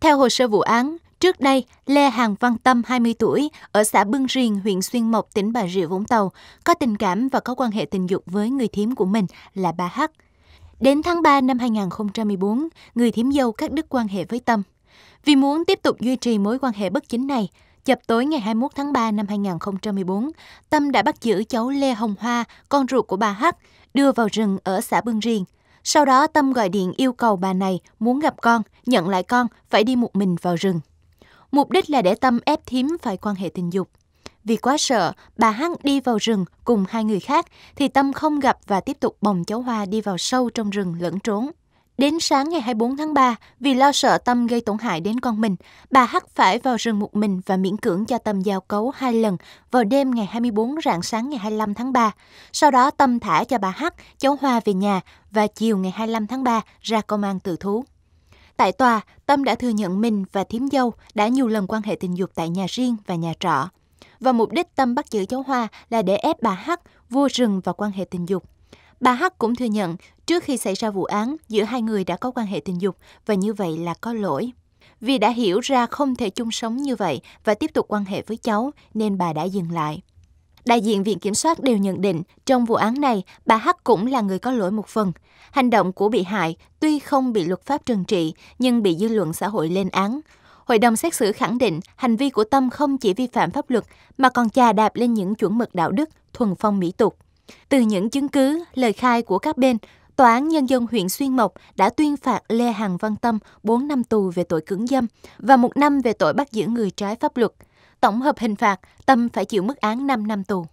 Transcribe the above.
Theo hồ sơ vụ án, Trước đây, Lê Hàng Văn Tâm, 20 tuổi, ở xã Bưng Riềng, huyện Xuyên Mộc, tỉnh Bà Rịa, Vũng Tàu, có tình cảm và có quan hệ tình dục với người thím của mình là bà H. Đến tháng 3 năm 2014, người thím dâu cắt đứt quan hệ với Tâm. Vì muốn tiếp tục duy trì mối quan hệ bất chính này, chập tối ngày 21 tháng 3 năm 2014, Tâm đã bắt giữ cháu Lê Hồng Hoa, con ruột của bà H, đưa vào rừng ở xã Bưng Riềng – sau đó Tâm gọi điện yêu cầu bà này muốn gặp con, nhận lại con, phải đi một mình vào rừng. Mục đích là để Tâm ép thím phải quan hệ tình dục. Vì quá sợ, bà Hăng đi vào rừng cùng hai người khác, thì Tâm không gặp và tiếp tục bồng cháu Hoa đi vào sâu trong rừng lẫn trốn. Đến sáng ngày 24 tháng 3, vì lo sợ Tâm gây tổn hại đến con mình, bà Hắc phải vào rừng một mình và miễn cưỡng cho Tâm giao cấu hai lần vào đêm ngày 24 rạng sáng ngày 25 tháng 3. Sau đó Tâm thả cho bà Hắc, cháu Hoa về nhà và chiều ngày 25 tháng 3 ra công an tự thú. Tại tòa, Tâm đã thừa nhận mình và thím dâu đã nhiều lần quan hệ tình dục tại nhà riêng và nhà trọ. Và mục đích Tâm bắt giữ cháu Hoa là để ép bà Hắc vua rừng vào quan hệ tình dục. Bà Hắc cũng thừa nhận trước khi xảy ra vụ án, giữa hai người đã có quan hệ tình dục và như vậy là có lỗi. Vì đã hiểu ra không thể chung sống như vậy và tiếp tục quan hệ với cháu nên bà đã dừng lại. Đại diện Viện Kiểm soát đều nhận định trong vụ án này, bà Hắc cũng là người có lỗi một phần. Hành động của bị hại tuy không bị luật pháp trừng trị nhưng bị dư luận xã hội lên án. Hội đồng xét xử khẳng định hành vi của Tâm không chỉ vi phạm pháp luật mà còn chà đạp lên những chuẩn mực đạo đức, thuần phong mỹ tục. Từ những chứng cứ, lời khai của các bên, Tòa án Nhân dân huyện Xuyên Mộc đã tuyên phạt Lê Hằng Văn Tâm 4 năm tù về tội cưỡng dâm và 1 năm về tội bắt giữ người trái pháp luật. Tổng hợp hình phạt, Tâm phải chịu mức án 5 năm tù.